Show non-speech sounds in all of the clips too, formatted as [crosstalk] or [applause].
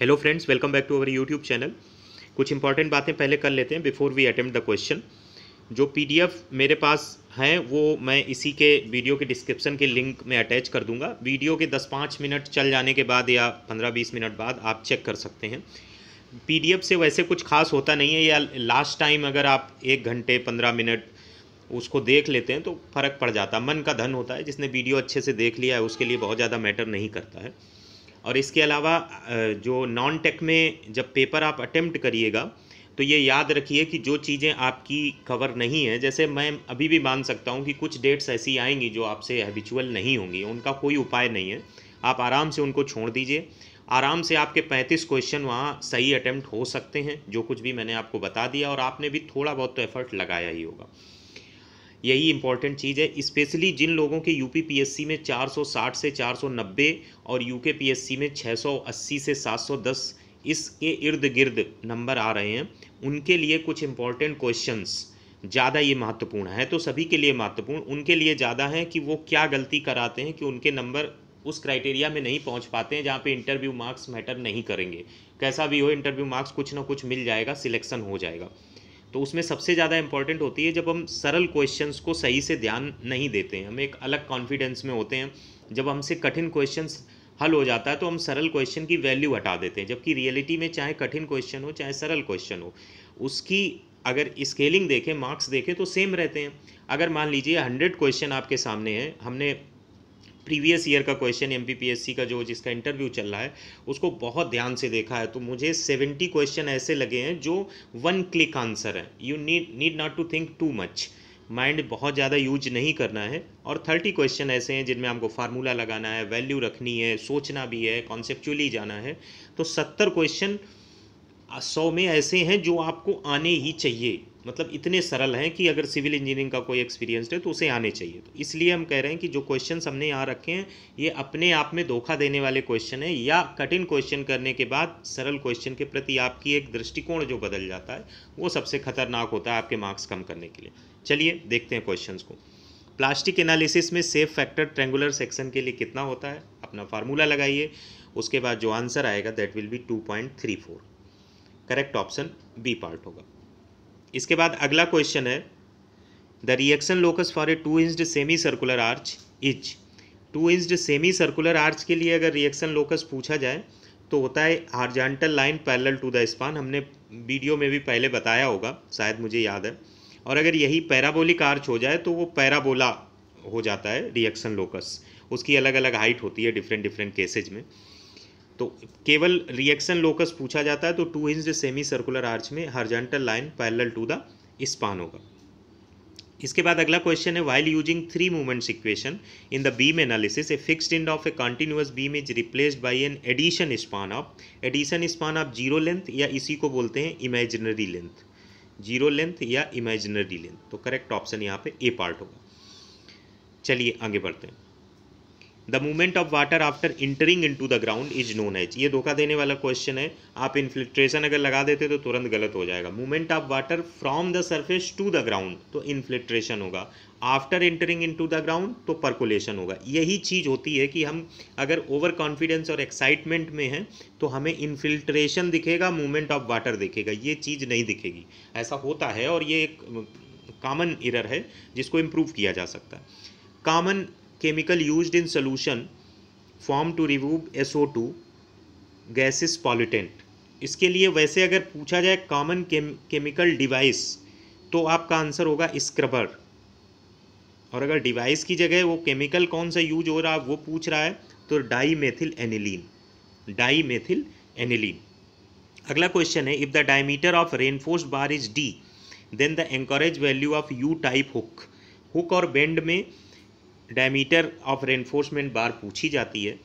Hello friends welcome back to our YouTube channel कुछ important बातें पहले कर लेते हैं before we attempt the question जो पीडीएफ मेरे पास हैं वो मैं इसी के वीडियो के डिस्क्रिप्शन के लिंक में अटैच कर दूंगा वीडियो के 10-5 मिनट चल जाने के बाद या 15-20 मिनट बाद आप चेक कर सकते हैं पीडीएफ से वैसे कुछ खास होता नहीं है या लास्ट टाइम अगर आप एक घंटे पंद्रह मिनट उसको देख लेते हैं तो फ़र्क पड़ जाता है मन का धन होता है जिसने वीडियो अच्छे से देख लिया है उसके लिए बहुत ज़्यादा मैटर नहीं करता है और इसके अलावा जो नॉन टेक में जब पेपर आप अटेम्प्ट करिएगा तो ये याद रखिए कि जो चीज़ें आपकी कवर नहीं है जैसे मैं अभी भी मान सकता हूँ कि कुछ डेट्स ऐसी आएंगी जो आपसे हैबिचुअल नहीं होंगी उनका कोई उपाय नहीं है आप आराम से उनको छोड़ दीजिए आराम से आपके 35 क्वेश्चन वहाँ सही अटैम्प्ट हो सकते हैं जो कुछ भी मैंने आपको बता दिया और आपने भी थोड़ा बहुत तो एफर्ट लगाया ही होगा यही इंपॉर्टेंट चीज़ है स्पेशली जिन लोगों के यू पीएससी में 460 से 490 और यू पीएससी में 680 से 710 इसके इर्द गिर्द नंबर आ रहे हैं उनके लिए कुछ इंपॉर्टेंट क्वेश्चंस ज़्यादा ये महत्वपूर्ण है तो सभी के लिए महत्वपूर्ण उनके लिए ज़्यादा है कि वो क्या गलती कराते हैं कि उनके नंबर उस क्राइटेरिया में नहीं पहुंच पाते हैं जहाँ पे इंटरव्यू मार्क्स मैटर नहीं करेंगे कैसा भी हो इंटरव्यू मार्क्स कुछ ना कुछ मिल जाएगा सिलेक्शन हो जाएगा तो उसमें सबसे ज़्यादा इंपॉर्टेंट होती है जब हम सरल क्वेश्चंस को सही से ध्यान नहीं देते हैं हम एक अलग कॉन्फिडेंस में होते हैं जब हमसे कठिन क्वेश्चंस हल हो जाता है तो हम सरल क्वेश्चन की वैल्यू हटा देते हैं जबकि रियलिटी में चाहे कठिन क्वेश्चन हो चाहे सरल क्वेश्चन हो उसकी अगर स्केलिंग देखें मार्क्स देखें तो सेम रहते हैं अगर मान लीजिए हंड्रेड क्वेश्चन आपके सामने हैं हमने प्रीवियस ईयर का क्वेश्चन एम का जो जिसका इंटरव्यू चल रहा है उसको बहुत ध्यान से देखा है तो मुझे सेवेंटी क्वेश्चन ऐसे लगे हैं जो वन क्लिक आंसर है you need need not to think too much mind बहुत ज़्यादा यूज नहीं करना है और थर्टी क्वेश्चन ऐसे हैं जिनमें आपको फार्मूला लगाना है वैल्यू रखनी है सोचना भी है कॉन्सेप्चुअली जाना है तो सत्तर क्वेश्चन सौ में ऐसे हैं जो आपको आने ही चाहिए मतलब इतने सरल हैं कि अगर सिविल इंजीनियरिंग का कोई एक्सपीरियंस है तो उसे आने चाहिए तो इसलिए हम कह रहे हैं कि जो क्वेश्चन हमने यहाँ रखे हैं ये अपने आप में धोखा देने वाले क्वेश्चन हैं या कठिन क्वेश्चन करने के बाद सरल क्वेश्चन के प्रति आपकी एक दृष्टिकोण जो बदल जाता है वो सबसे खतरनाक होता है आपके मार्क्स कम करने के लिए चलिए देखते हैं क्वेश्चन को प्लास्टिक एनालिसिस में सेफ फैक्टर ट्रेंगुलर सेक्शन के लिए कितना होता है अपना फार्मूला लगाइए उसके बाद जो आंसर आएगा that will be two point three four correct option B part होगा इसके बाद अगला क्वेश्चन है the reaction locus for a two inch semi circular arch each two inch semi circular arch के लिए अगर रिएक्शन लोकस पूछा जाए तो होता है horizontal line parallel to the span हमने वीडियो में भी पहले बताया होगा शायद मुझे याद है और अगर यही पैराबोलिक आर्च हो जाए तो वो पैराबोला हो जाता है रिएक्शन लोकस उसकी अलग अलग हाइट होती है डिफरेंट डिफरेंट केसेज में तो केवल रिएक्शन लोकस पूछा जाता है तो two inch semi circular arch में horizontal line parallel to the span होगा इसके बाद अगला क्वेश्चन है while using three movements equation in the beam analysis a fixed end of a continuous beam is replaced by an addition span of addition span of zero length या इसी को बोलते हैं इमेजिनरी लेंथ जीरो लेंथ या imaginary length तो correct option यहाँ पे A part होगा चलिए आगे बढ़ते हैं the movement of water after entering into the ground is known as ये धोखा देने वाला क्वेश्चन है आप इन्फिल्ट्रेशन अगर लगा देते तो तुरंत गलत हो जाएगा movement of water from the surface to the ground तो इन्फिल्ट्रेशन होगा after entering into the ground तो परकुलेशन होगा यही चीज़ होती है कि हम अगर ओवर कॉन्फिडेंस और एक्साइटमेंट में हैं तो हमें इन्फिल्ट्रेशन दिखेगा मूवमेंट ऑफ वाटर दिखेगा ये चीज़ नहीं दिखेगी ऐसा होता है और ये एक कॉमन इरर है जिसको इम्प्रूव किया जा सकता है common chemical used in solution formed to remove SO2 gases pollutant इसके लिए वैसे अगर पूछा जाए कॉमन केमिकल डिवाइस तो आपका आंसर होगा स्क्रबर और अगर डिवाइस की जगह वो केमिकल कौन सा यूज हो रहा है वो पूछ रहा है तो dimethyl aniline dimethyl aniline अगला क्वेश्चन है if the diameter of reinforce bar is D then the anchorage value of U type hook hook और बेंड में डायमीटर ऑफ रेनफोर्समेंट बार पूछी जाती है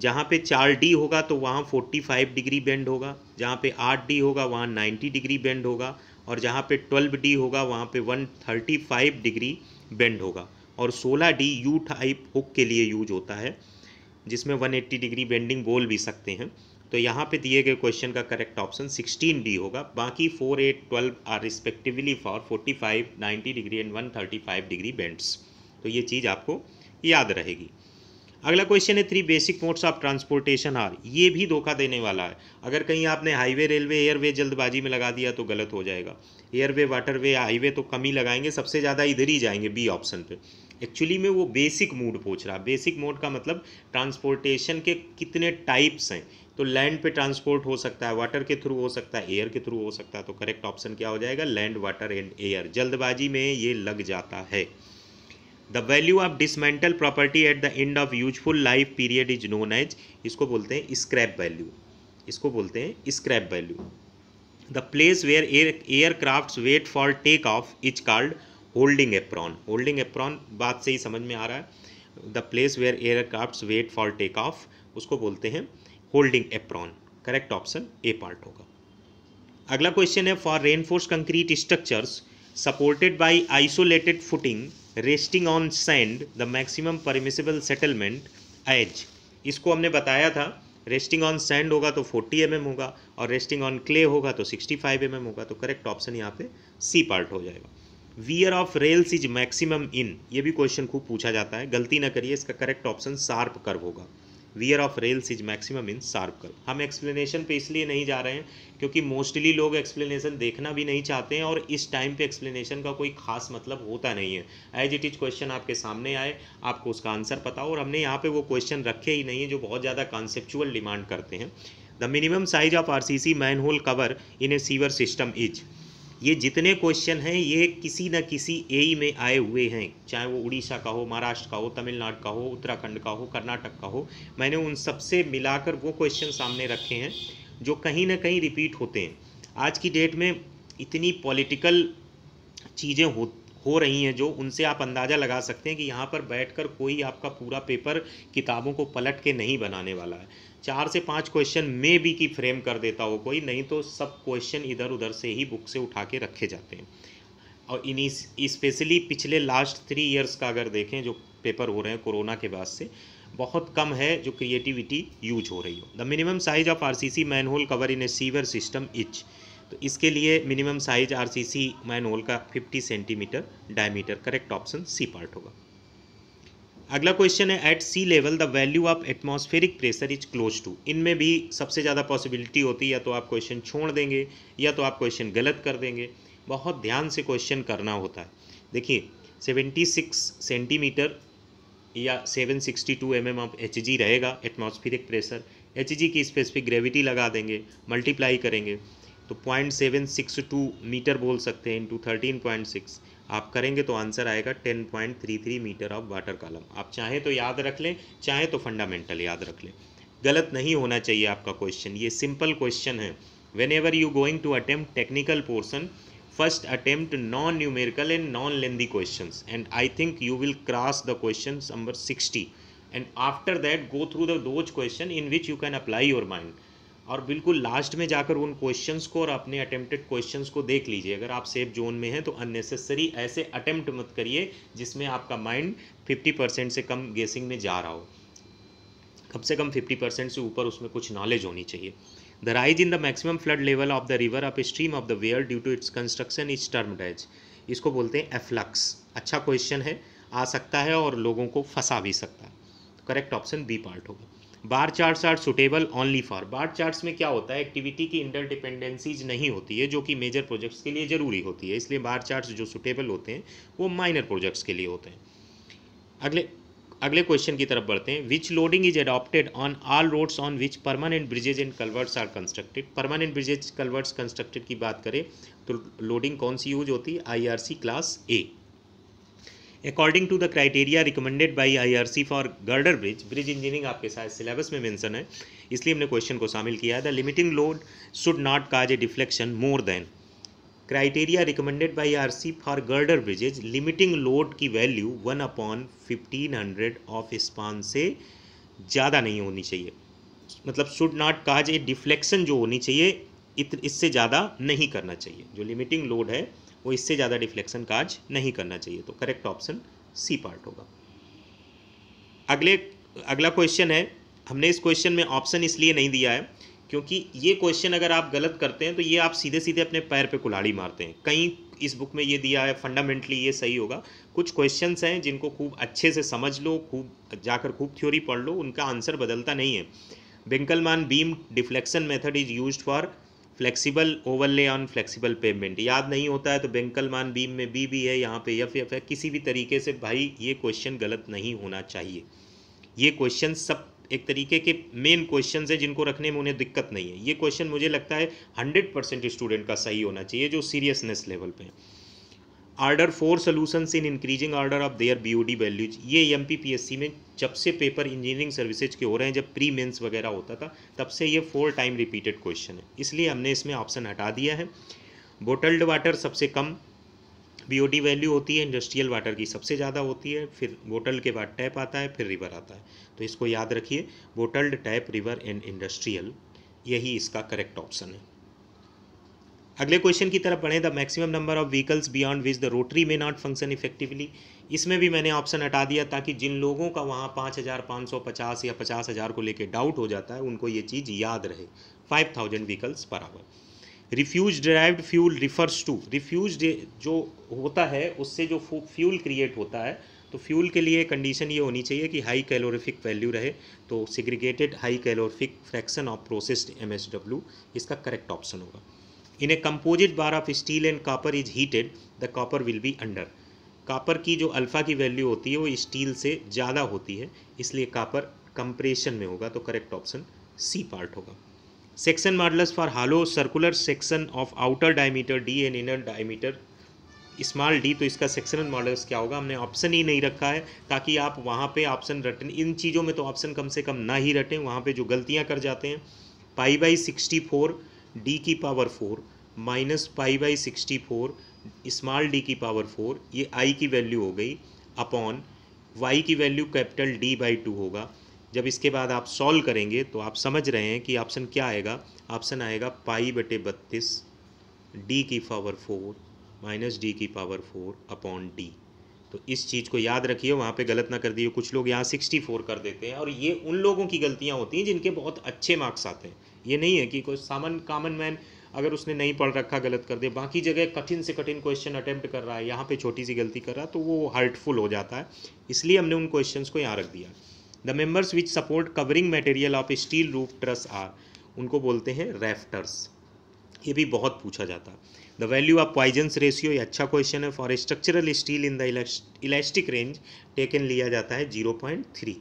जहाँ पे चार डी होगा तो वहाँ फोर्टी फाइव डिग्री बेंड होगा जहाँ पे आठ डी होगा वहाँ नाइन्टी डिग्री बेंड होगा और जहाँ पे ट्वेल्व डी होगा वहाँ पे one thirty five degree bend होगा और सोलह डी यू टाइप हुक के लिए यूज होता है जिसमें वन एट्टी डिग्री बेंडिंग बोल भी सकते हैं तो यहाँ पे दिए गए क्वेश्चन का करेक्ट ऑप्शन सिक्सटीन डी होगा बाकी four eight twelve are respectively for forty five ninety degree and one thirty five degree bends तो ये चीज़ आपको याद रहेगी अगला क्वेश्चन है three basic modes of transportation are ये भी धोखा देने वाला है अगर कहीं आपने हाईवे रेलवे एयरवे जल्दबाजी में लगा दिया तो गलत हो जाएगा एयरवे वाटरवे हाईवे तो कम ही लगाएंगे सबसे ज़्यादा इधर ही जाएंगे बी ऑप्शन पे एक्चुअली में वो बेसिक मोड पूछ रहा बेसिक मोड का मतलब ट्रांसपोर्टेशन के कितने टाइप्स हैं तो लैंड पे ट्रांसपोर्ट हो सकता है वाटर के थ्रू हो सकता है एयर के थ्रू हो सकता है तो करेक्ट ऑप्शन क्या हो जाएगा लैंड वाटर एंड एयर जल्दबाजी में ये लग जाता है the value of dismantle property at the end of useful life period is known as इसको बोलते हैं स्क्रैप वैल्यू इसको बोलते हैं scrap value the place where air aircraft wait for take off is called holding apron holding apron बात से ही समझ में आ रहा है the place where aircraft wait for take off उसको बोलते हैं holding apron correct option A part होगा अगला क्वेश्चन है for reinforce concrete structures supported by isolated footing resting on sand the maximum permissible settlement as इसको हमने बताया था रेस्टिंग ऑन सैंड होगा तो 40 एम mm होगा और रेस्टिंग ऑन क्ले होगा तो 65 एम mm होगा तो करेक्ट ऑप्शन यहाँ पे सी पार्ट हो जाएगा wear of rails is maximum in ये भी क्वेश्चन खूब पूछा जाता है गलती ना करिए इसका करेक्ट ऑप्शन शार्प कर्व होगा wear of rails is maximum in sharp curve हम एक्सप्लेनेशन पे इसलिए नहीं जा रहे हैं क्योंकि मोस्टली लोग एक्सप्लेनेशन देखना भी नहीं चाहते हैं और इस टाइम पे एक्सप्लेनेशन का कोई खास मतलब होता नहीं है एज इट इज क्वेश्चन आपके सामने आए आपको उसका आंसर पता हो और हमने यहाँ पे वो क्वेश्चन रखे ही नहीं है जो बहुत ज़्यादा कॉन्सेप्चुअल डिमांड करते हैं the minimum size of R C C manhole cover in a sewer system is ये जितने क्वेश्चन हैं ये किसी न किसी ए में आए हुए हैं चाहे वो उड़ीसा का हो महाराष्ट्र का हो तमिलनाडु का हो उत्तराखंड का हो कर्नाटक का हो मैंने उन सबसे मिलाकर वो क्वेश्चन सामने रखे हैं जो कहीं ना कहीं रिपीट होते हैं आज की डेट में इतनी पॉलिटिकल चीज़ें हो हो रही हैं जो उनसे आप अंदाज़ा लगा सकते हैं कि यहाँ पर बैठकर कोई आपका पूरा पेपर किताबों को पलट के नहीं बनाने वाला है चार से पांच क्वेश्चन मे बी की फ्रेम कर देता हो कोई नहीं तो सब क्वेश्चन इधर उधर से ही बुक से उठा के रखे जाते हैं और इन स्पेशली पिछले लास्ट थ्री इयर्स का अगर देखें जो पेपर हो रहे हैं कोरोना के बाद से बहुत कम है जो क्रिएटिविटी यूज हो रही हो the minimum size of R C C manhole cover in a sewer system is तो इसके लिए minimum size R C C manhole का 50 centimetre diameter correct option C part होगा अगला क्वेश्चन है at sea level the value of atmospheric pressure is close to इनमें भी सबसे ज़्यादा पॉसिबिलिटी होती है या तो आप क्वेश्चन छोड़ देंगे या तो आप क्वेश्चन गलत कर देंगे बहुत ध्यान से क्वेश्चन करना होता है देखिए 76 सेंटीमीटर या 762 sixty two M M of H G रहेगा एटमॉस्फेरिक प्रेशर एच जी की स्पेसिफिक ग्रेविटी लगा देंगे मल्टीप्लाई करेंगे तो point seven six two metre बोल सकते हैं इंटू थर्टीन पॉइंट सिक्स आप करेंगे तो आंसर आएगा 10.33 मीटर ऑफ वाटर कॉलम आप चाहें तो याद रख लें चाहे तो फंडामेंटल याद रख लें गलत नहीं होना चाहिए आपका क्वेश्चन ये सिंपल क्वेश्चन है whenever you going to attempt technical portion first attempt non numerical and non lengthy question and I think you will cross the question number sixty and after that go through the those question in which you can apply your mind और बिल्कुल last में जाकर उन questions को और अपने attempted questions को देख लीजिए अगर आप सेफ जोन में हैं तो अननेसेसरी ऐसे अटेम्प्ट मत करिए जिसमें आपका माइंड 50 परसेंट से कम गेसिंग में जा रहा हो कम से कम 50 परसेंट से ऊपर उसमें कुछ नॉलेज होनी चाहिए the rise in the maximum flood level of the river upstream of the weir due to its construction is termed as इसको बोलते हैं एफ्लक्स अच्छा क्वेश्चन है आ सकता है और लोगों को फंसा भी सकता है करेक्ट ऑप्शन बी पार्ट होगा bar charts are suitable only for bar charts में क्या होता है एक्टिविटी की इंटर डिपेंडेंसीज नहीं होती है जो कि मेजर प्रोजेक्ट्स के लिए ज़रूरी होती है इसलिए बार चार्ट्स जो सुटेबल होते हैं वो माइनर प्रोजेक्ट्स के लिए होते हैं अगले अगले क्वेश्चन की तरफ बढ़ते हैं which loading is adopted on all roads on which permanent bridges and culverts are constructed permanent bridges culverts constructed की बात करें तो लोडिंग कौन सी यूज होती है I class A according to the criteria recommended by C for girder bridge bridge engineering आपके साथ syllabus में मैंसन है इसलिए हमने क्वेश्चन को शामिल किया है the limiting load should not cause a deflection more than criteria recommended by R C for girder bridges limiting load की value one upon fifteen hundred of span से ज़्यादा नहीं होनी चाहिए मतलब should not cause a deflection जो होनी चाहिए इससे ज़्यादा नहीं करना चाहिए जो लिमिटिंग लोड है वो इससे ज़्यादा डिफ्लेक्शन आज नहीं करना चाहिए तो करेक्ट ऑप्शन सी पार्ट होगा अगले अगला क्वेश्चन है हमने इस क्वेश्चन में ऑप्शन इसलिए नहीं दिया है क्योंकि ये क्वेश्चन अगर आप गलत करते हैं तो ये आप सीधे सीधे अपने पैर पे कुल्हाड़ी मारते हैं कहीं इस बुक में ये दिया है फंडामेंटली ये सही होगा कुछ क्वेश्चंस हैं जिनको खूब अच्छे से समझ लो खूब जाकर खूब थ्योरी पढ़ लो उनका आंसर बदलता नहीं है Benkelman beam deflection method is use for flexible overlay on flexible pavement याद नहीं होता है तो मान बीम में बी भी है यहाँ पे यफ यफ है किसी भी तरीके से भाई ये क्वेश्चन गलत नहीं होना चाहिए ये क्वेश्चन सब एक तरीके के मेन क्वेश्चन है जिनको रखने में उन्हें दिक्कत नहीं है ये क्वेश्चन मुझे लगता है हंड्रेड परसेंट स्टूडेंट का सही होना चाहिए जो सीरियसनेस लेवल पर है order four solutions in increasing order of their B O D values ये एम में जब से पेपर इंजीनियरिंग सर्विसेज के हो रहे हैं जब प्री मेन्स वगैरह होता था तब से ये फोर टाइम रिपीटेड क्वेश्चन है इसलिए हमने इसमें ऑप्शन हटा दिया है बोटल्ड वाटर सबसे कम बी वैल्यू होती है इंडस्ट्रियल वाटर की सबसे ज़्यादा होती है फिर बोटल के बाद टैप आता है फिर रिवर आता है तो इसको याद रखिए bottled tap river and industrial यही इसका करेक्ट ऑप्शन है अगले क्वेश्चन की तरफ बढ़ें the maximum number of vehicles beyond which the rotary may not function effectively इसमें भी मैंने ऑप्शन हटा दिया ताकि जिन लोगों का वहाँ पाँच हज़ार पाँच सौ पचास या पचास हज़ार को लेकर डाउट हो जाता है उनको ये चीज़ याद रहे five thousand vehicles per hour refuse derived fuel refers to refuse जो होता है उससे जो फ्यूल क्रिएट होता है तो फ्यूल के लिए कंडीशन ये होनी चाहिए कि हाई कैलोरिफिक वैल्यू रहे तो segregated high calorific fraction of processed M इसका करेक्ट ऑप्शन होगा in a composite bar of steel and copper is heated the copper will be under copper की जो अल्फ़ा की वैल्यू होती है वो स्टील से ज़्यादा होती है इसलिए कॉपर कंप्रेशन में होगा तो करेक्ट ऑप्शन सी पार्ट होगा section models for hollow circular section of outer diameter D and inner diameter small D तो इसका सेक्शनल मॉडल्स क्या होगा हमने ऑप्शन ही e नहीं रखा है ताकि आप वहाँ पे ऑप्शन रटें इन चीज़ों में तो ऑप्शन कम से कम ना ही रटें वहाँ पे जो गलतियाँ कर जाते हैं pi by sixty four D की power four minus pi by sixty four small D की पावर फोर ये आई की वैल्यू हो गई अपॉन वाई की value capital D by two होगा जब इसके बाद आप सॉल्व करेंगे तो आप समझ रहे हैं कि ऑप्शन क्या आएगा ऑप्शन आएगा पाई बटे बत्तीस डी की पावर फोर माइनस डी की पावर फोर अपॉन डी तो इस चीज़ को याद रखिए वहाँ पे गलत ना कर दिए कुछ लोग यहाँ सिक्सटी फोर कर देते हैं और ये उन लोगों की गलतियाँ होती हैं जिनके बहुत अच्छे मार्क्स आते हैं ये नहीं है कि कोई सामान कॉमन मैन अगर उसने नहीं पढ़ रखा गलत कर दे बाकी जगह कठिन से कठिन क्वेश्चन अटैम्प्ट कर रहा है यहाँ पे छोटी सी गलती कर रहा है तो वो हर्टफुल हो जाता है इसलिए हमने उन क्वेश्चंस को यहाँ रख दिया the members which support covering material of steel roof truss are उनको बोलते हैं रेफ्टर्स ये भी बहुत पूछा जाता है the value of Poisson's ratio ये अच्छा क्वेश्चन है for structural steel in the elastic range taken लिया जाता है zero point three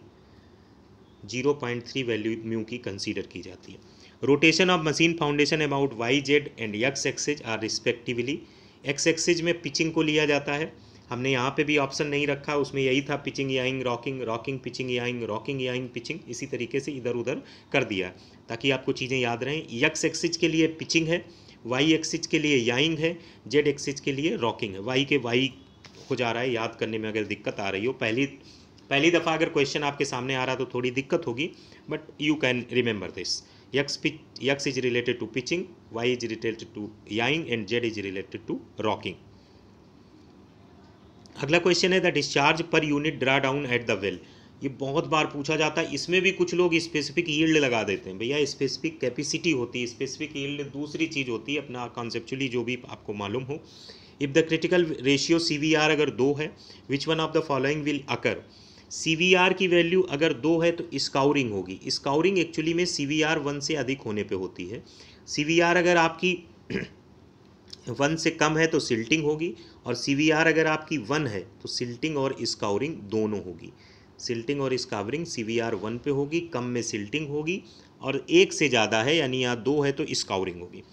zero point three value mu की कंसिडर की जाती है rotation of machine foundation about Y Z and X axes are respectively X axes में pitching को लिया जाता है हमने यहाँ पे भी ऑप्शन नहीं रखा उसमें यही था pitching yawing rocking rocking pitching yawing rocking yawing pitching इसी तरीके से इधर उधर कर दिया ताकि आपको चीज़ें याद रहें यक्स एक्सिज के लिए पिचिंग है वाई एक्सिज के लिए याइंग है जेड एक्सिज के लिए रॉकिंग है वाई के वाई हो जा रहा है याद करने में अगर दिक्कत आ रही हो पहली पहली दफ़ा अगर क्वेश्चन आपके सामने आ रहा तो थोड़ी दिक्कत होगी but you can remember this X, pitch, X is related to pitching, Y is related to yawing and Z is related to rocking. अगला क्वेश्चन है the discharge per unit draw down at the well ये बहुत बार पूछा जाता है इसमें भी कुछ लोग स्पेसिफिक यील्ड लगा देते हैं भैया स्पेसिफिक कैपेसिटी होती है स्पेसिफिक यील्ड दूसरी चीज़ होती है अपना कॉन्सेप्चुअली जो भी आपको मालूम हो if the critical ratio C अगर दो है which one of the following will occur C की वैल्यू अगर दो है तो स्काउरिंग होगी स्काउरिंग एक्चुअली में सी वी वन से अधिक होने पे होती है सी अगर आपकी वन [clears throat] से कम है तो सिल्टिंग होगी और सी अगर आपकी वन है तो सिल्टिंग और स्काउरिंग दोनों होगी सिल्टिंग और scouring C V R one पे होगी कम में सिल्टिंग होगी और एक से ज़्यादा है यानी यहाँ दो है तो स्काउरिंग होगी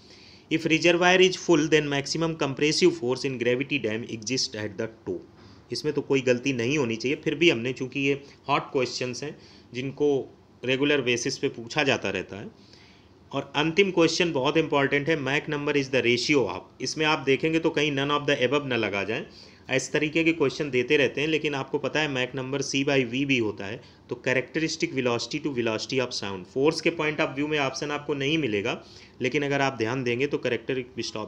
if reservoir is full then maximum compressive force in gravity dam exist at the toe इसमें तो कोई गलती नहीं होनी चाहिए फिर भी हमने चूँकि ये हॉट क्वेश्चंस हैं जिनको रेगुलर बेसिस पे पूछा जाता रहता है और अंतिम क्वेश्चन बहुत इंपॉर्टेंट है Mach number is the ratio आप इसमें आप देखेंगे तो कहीं नन ऑफ द एबब ना लगा जाए इस तरीके के क्वेश्चन देते रहते हैं लेकिन आपको पता है Mach number C by V भी होता है तो characteristic velocity to velocity of sound force के पॉइंट ऑफ व्यू में ऑप्शन आपको नहीं मिलेगा लेकिन अगर आप ध्यान देंगे तो character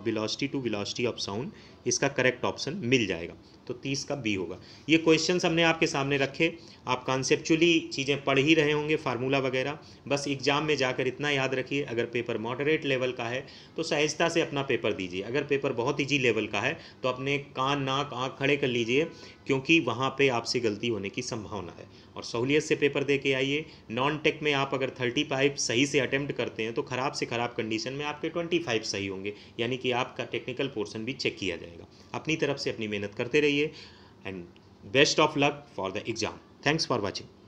velocity to velocity of sound इसका करेक्ट ऑप्शन मिल जाएगा तो तीस का बी होगा ये क्वेश्चन हमने आपके सामने रखे आप कॉन्सेप्चुअली चीज़ें पढ़ ही रहे होंगे फार्मूला वगैरह बस एग्जाम में जाकर इतना याद रखिए अगर पेपर मॉडरेट लेवल का है तो सहजता से अपना पेपर दीजिए अगर पेपर बहुत ईजी लेवल का है तो अपने कान नाक आँख खड़े कर लीजिए क्योंकि वहाँ पर आपसे गलती होने की संभावना है और सहूलियत से पेपर दे के आइए नॉन टेक में आप अगर थर्टी फाइव सही से अटैम्प्ट करते हैं तो ख़राब से ख़राब कंडीशन में आपके ट्वेंटी फाइव सही होंगे यानी कि आपका टेक्निकल पोर्सन भी चेक किया जाएगा अपनी तरफ से अपनी मेहनत करते रहिए and best of luck for the exam thanks for watching